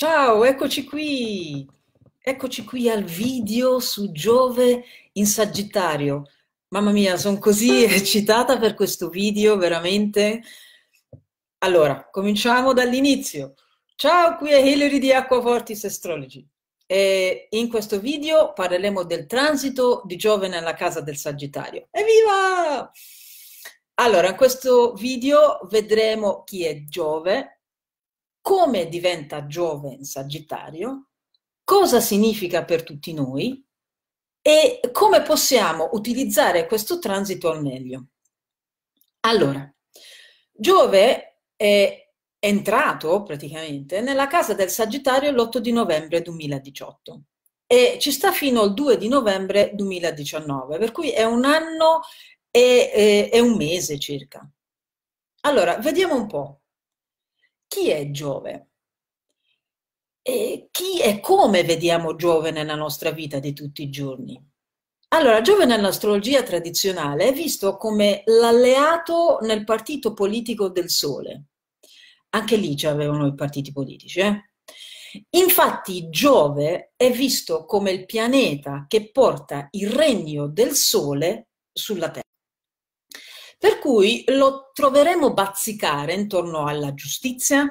Ciao, eccoci qui. Eccoci qui al video su Giove in Sagittario. Mamma mia, sono così eccitata per questo video, veramente. Allora, cominciamo dall'inizio. Ciao, qui è Hilary di Acquafortis Astrology. E in questo video parleremo del transito di Giove nella casa del Sagittario. Evviva! Allora, in questo video vedremo chi è Giove, come diventa Giove in Sagittario, cosa significa per tutti noi e come possiamo utilizzare questo transito al meglio. Allora, Giove è entrato praticamente nella casa del Sagittario l'8 di novembre 2018 e ci sta fino al 2 di novembre 2019, per cui è un anno e, e, eh, e un mese circa. Allora, vediamo un po'. Chi è Giove? E chi e come vediamo Giove nella nostra vita di tutti i giorni? Allora, Giove nell'astrologia tradizionale è visto come l'alleato nel partito politico del Sole. Anche lì c'avevano i partiti politici, eh? Infatti Giove è visto come il pianeta che porta il regno del Sole sulla Terra. Per cui lo troveremo bazzicare intorno alla giustizia,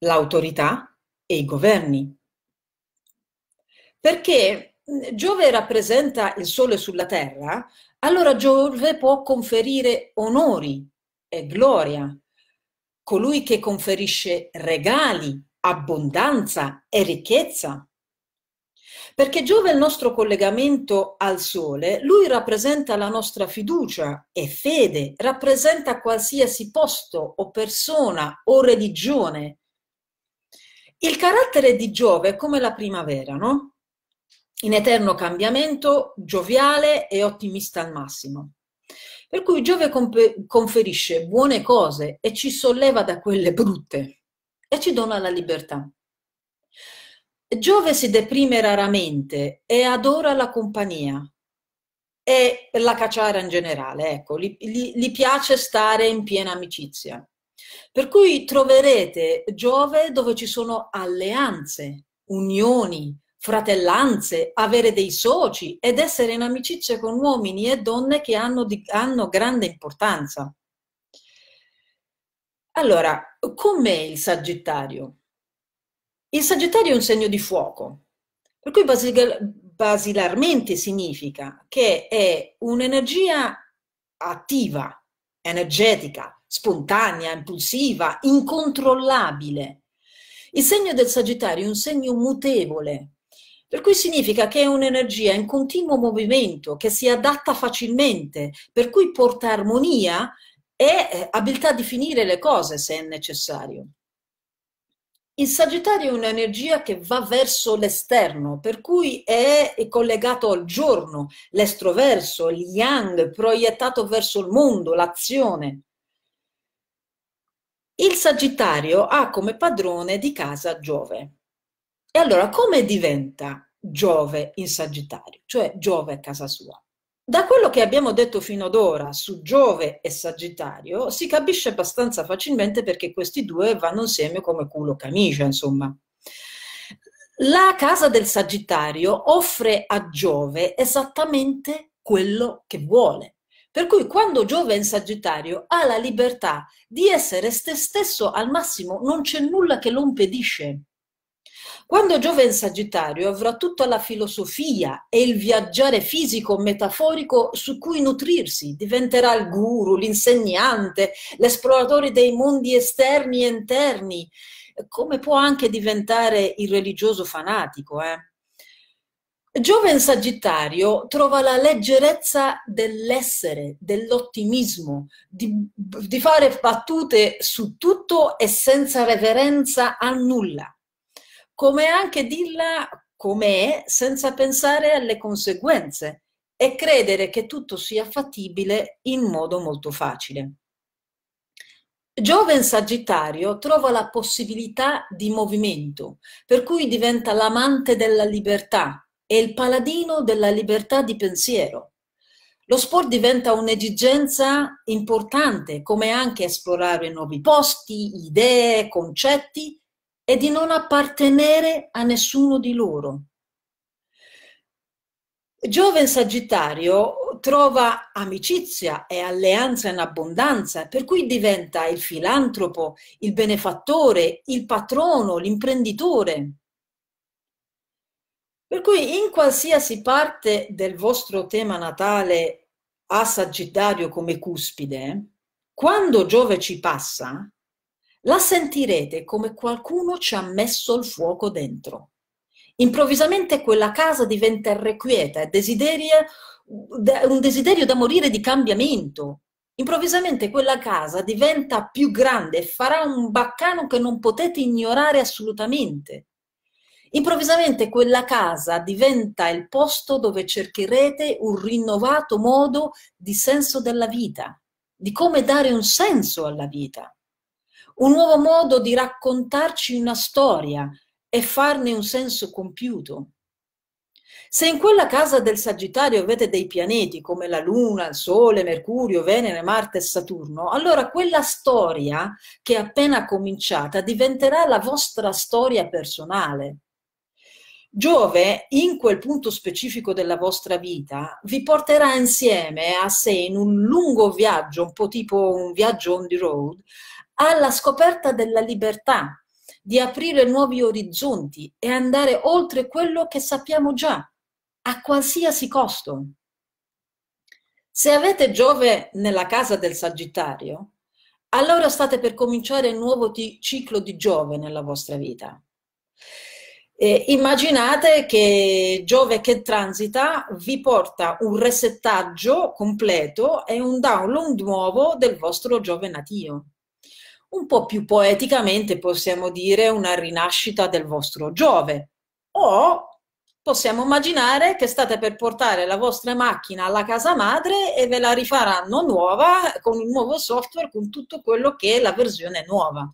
l'autorità e i governi. Perché mm, Giove rappresenta il sole sulla terra, allora Giove può conferire onori e gloria. Colui che conferisce regali, abbondanza e ricchezza perché Giove è il nostro collegamento al sole, lui rappresenta la nostra fiducia e fede, rappresenta qualsiasi posto o persona o religione. Il carattere di Giove è come la primavera, no? In eterno cambiamento, gioviale e ottimista al massimo. Per cui Giove conferisce buone cose e ci solleva da quelle brutte e ci dona la libertà. Giove si deprime raramente e adora la compagnia e la cacciara in generale, ecco, gli piace stare in piena amicizia. Per cui troverete Giove dove ci sono alleanze, unioni, fratellanze, avere dei soci ed essere in amicizia con uomini e donne che hanno, di, hanno grande importanza. Allora, com'è il Sagittario? Il Sagittario è un segno di fuoco, per cui basilarmente significa che è un'energia attiva, energetica, spontanea, impulsiva, incontrollabile. Il segno del Sagittario è un segno mutevole, per cui significa che è un'energia in continuo movimento, che si adatta facilmente, per cui porta armonia e eh, abilità di finire le cose se è necessario. Il Sagittario è un'energia che va verso l'esterno, per cui è collegato al giorno, l'estroverso, il yang, proiettato verso il mondo, l'azione. Il Sagittario ha come padrone di casa Giove. E allora come diventa Giove in Sagittario? Cioè Giove a casa sua? Da quello che abbiamo detto fino ad ora su Giove e Sagittario si capisce abbastanza facilmente perché questi due vanno insieme come culo camicia, insomma. La casa del Sagittario offre a Giove esattamente quello che vuole. Per cui quando Giove è in Sagittario ha la libertà di essere se stesso al massimo, non c'è nulla che lo impedisce. Quando Giove in Sagittario avrà tutta la filosofia e il viaggiare fisico metaforico su cui nutrirsi, diventerà il guru, l'insegnante, l'esploratore dei mondi esterni e interni, come può anche diventare il religioso fanatico. Eh? Giove in Sagittario trova la leggerezza dell'essere, dell'ottimismo, di, di, fare battute su tutto e senza reverenza a nulla come anche dirla come è senza pensare alle conseguenze e credere che tutto sia fattibile in modo molto facile. Giove in Sagittario trova la possibilità di movimento, per cui diventa l'amante della libertà e il paladino della libertà di pensiero. Lo sport diventa un'esigenza importante, come anche esplorare nuovi posti, idee, concetti e di non appartenere a nessuno di loro. Giove Sagittario trova amicizia e alleanza in abbondanza, per cui diventa il filantropo, il benefattore, il patrono, l'imprenditore. Per cui in qualsiasi parte del vostro tema natale ha Sagittario come cuspide, quando Giove ci passa, la sentirete come qualcuno ci ha messo il fuoco dentro. Improvvisamente quella casa diventa irrequieta e desideria, un desiderio da morire di cambiamento. Improvvisamente quella casa diventa più grande e farà un baccano che non potete ignorare assolutamente. Improvvisamente quella casa diventa il posto dove cercherete un rinnovato modo di senso della vita, di come dare un senso alla vita un nuovo modo di raccontarci una storia e farne un senso compiuto. Se in quella casa del Sagittario avete dei pianeti come la Luna, il Sole, Mercurio, Venere, Marte e Saturno, allora quella storia che è appena cominciata diventerà la vostra storia personale. Giove, in quel punto specifico della vostra vita, vi porterà insieme a sé in un lungo viaggio, un po' tipo un viaggio on the road, alla scoperta della libertà, di aprire nuovi orizzonti e andare oltre quello che sappiamo già, a qualsiasi costo. Se avete Giove nella casa del Sagittario, allora state per cominciare un nuovo t- ciclo di Giove nella vostra vita. E immaginate che Giove che transita vi porta un resettaggio completo e un download nuovo del vostro Giove natio un po' più poeticamente possiamo dire una rinascita del vostro Giove o possiamo immaginare che state per portare la vostra macchina alla casa madre e ve la rifaranno nuova con un nuovo software, con tutto quello che è la versione nuova.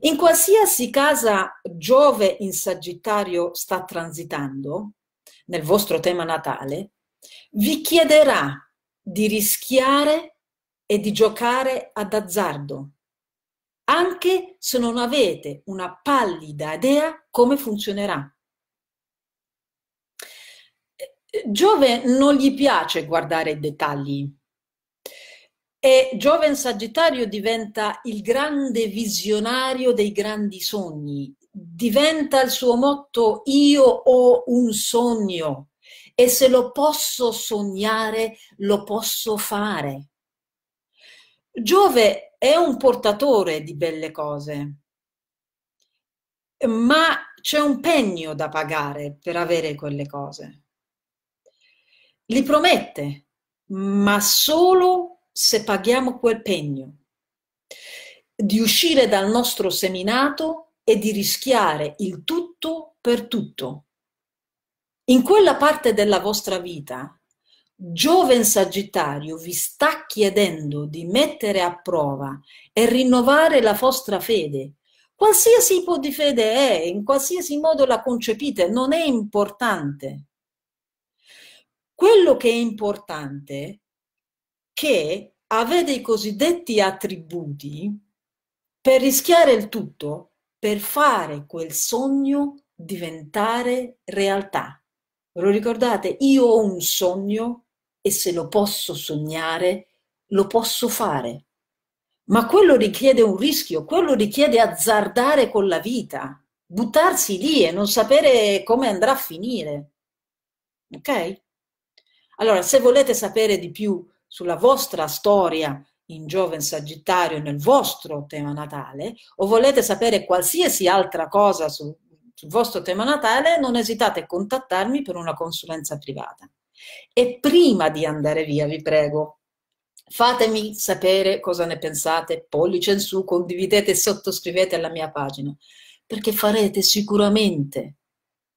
In qualsiasi casa Giove in Sagittario sta transitando, nel vostro tema natale, vi chiederà di rischiare e di giocare ad azzardo, anche se non avete una pallida idea come funzionerà. Giove non gli piace guardare i dettagli e Giove in Sagittario diventa il grande visionario dei grandi sogni, diventa il suo motto io ho un sogno e se lo posso sognare lo posso fare. Giove è un portatore di belle cose, ma c'è un pegno da pagare per avere quelle cose. Li promette, ma solo se paghiamo quel pegno. Di uscire dal nostro seminato e di rischiare il tutto per tutto. In quella parte della vostra vita Gioven Sagittario vi sta chiedendo di mettere a prova e rinnovare la vostra fede. Qualsiasi tipo di fede è, in qualsiasi modo la concepite, non è importante. Quello che è importante è che avete i cosiddetti attributi per rischiare il tutto, per fare quel sogno diventare realtà. Ve lo ricordate? Io ho un sogno e se lo posso sognare, lo posso fare. Ma quello richiede un rischio, quello richiede azzardare con la vita, buttarsi lì e non sapere come andrà a finire. Ok? Allora, se volete sapere di più sulla vostra storia in giovane sagittario, nel vostro tema natale, o volete sapere qualsiasi altra cosa su, sul vostro tema natale, non esitate a contattarmi per una consulenza privata. E prima di andare via, vi prego, fatemi sapere cosa ne pensate, pollice in su, condividete, e sottoscrivete alla mia pagina, perché farete sicuramente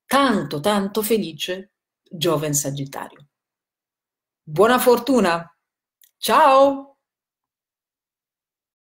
tanto, tanto felice Giove Sagittario. Buona fortuna! Ciao!